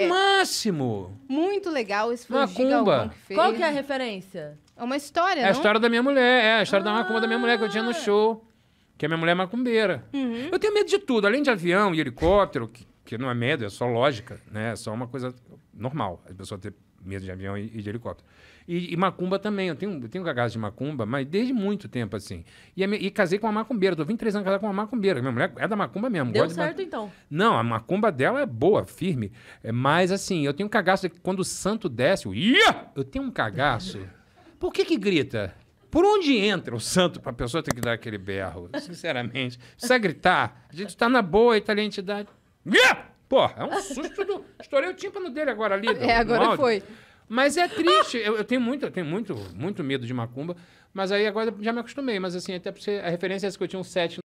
Que é. máximo! Muito legal esse foi Macumba. que fez. Qual que é a referência? É uma história, É a história da minha mulher, é a história da ah. macumba da minha mulher que eu tinha no show. Que a minha mulher é macumbeira. Uhum. Eu tenho medo de tudo, além de avião e helicóptero, que, porque não é medo, é só lógica, né? É só uma coisa normal, a pessoa ter medo de avião e, e de helicóptero. E, e, macumba também, eu tenho, eu tenho cagaço de macumba, mas desde muito tempo, assim. E, e casei com uma macumbeira, tô 23 anos casado com uma macumbeira. Minha mulher é da macumba mesmo. Deu certo, de... então. Não, a macumba dela é boa, firme. É, mas, assim, eu tenho um cagaço de quando o santo desce, eu, Ia! eu tenho um cagaço. Por que que grita? Por onde entra o santo para a pessoa ter que dar aquele berro? Sinceramente. Precisa gritar. A gente está na boa e tá ali a entidade. Porra, é um susto do... Estourei o tímpano dele agora ali. É, do, é, agora foi. Mas é triste. Eu, eu, tenho muito, eu tenho muito, muito medo de macumba. Mas aí agora já me acostumei. Mas assim, até pra você, a referência é essa que eu tinha um 7